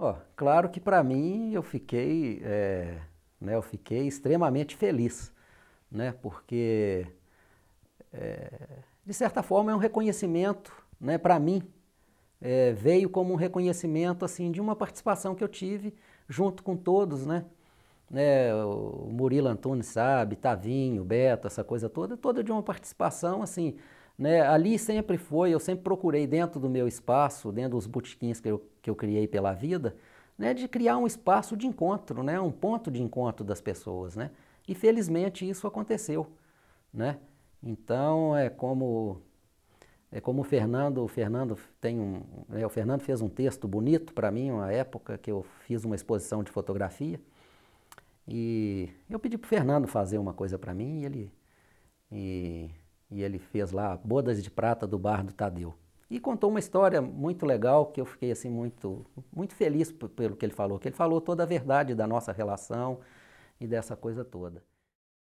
Ó, claro que para mim eu fiquei, eh, né, eu fiquei extremamente feliz, né, porque eh, de certa forma é um reconhecimento, né, para mim, eh, veio como um reconhecimento assim de uma participação que eu tive junto com todos, né, né o Murilo Antunes sabe, Tavinho, Beto, essa coisa toda, toda de uma participação assim né? Ali sempre foi, eu sempre procurei dentro do meu espaço, dentro dos botiquins que eu, que eu criei pela vida, né, de criar um espaço de encontro, né, um ponto de encontro das pessoas. Né? E felizmente isso aconteceu. Né? Então é como é como o Fernando, o Fernando tem um, né? o Fernando fez um texto bonito para mim, uma época que eu fiz uma exposição de fotografia. E eu pedi para o Fernando fazer uma coisa para mim e ele e e ele fez lá Bodas de Prata do Bar do Tadeu. E contou uma história muito legal que eu fiquei assim muito muito feliz pelo que ele falou, que ele falou toda a verdade da nossa relação e dessa coisa toda.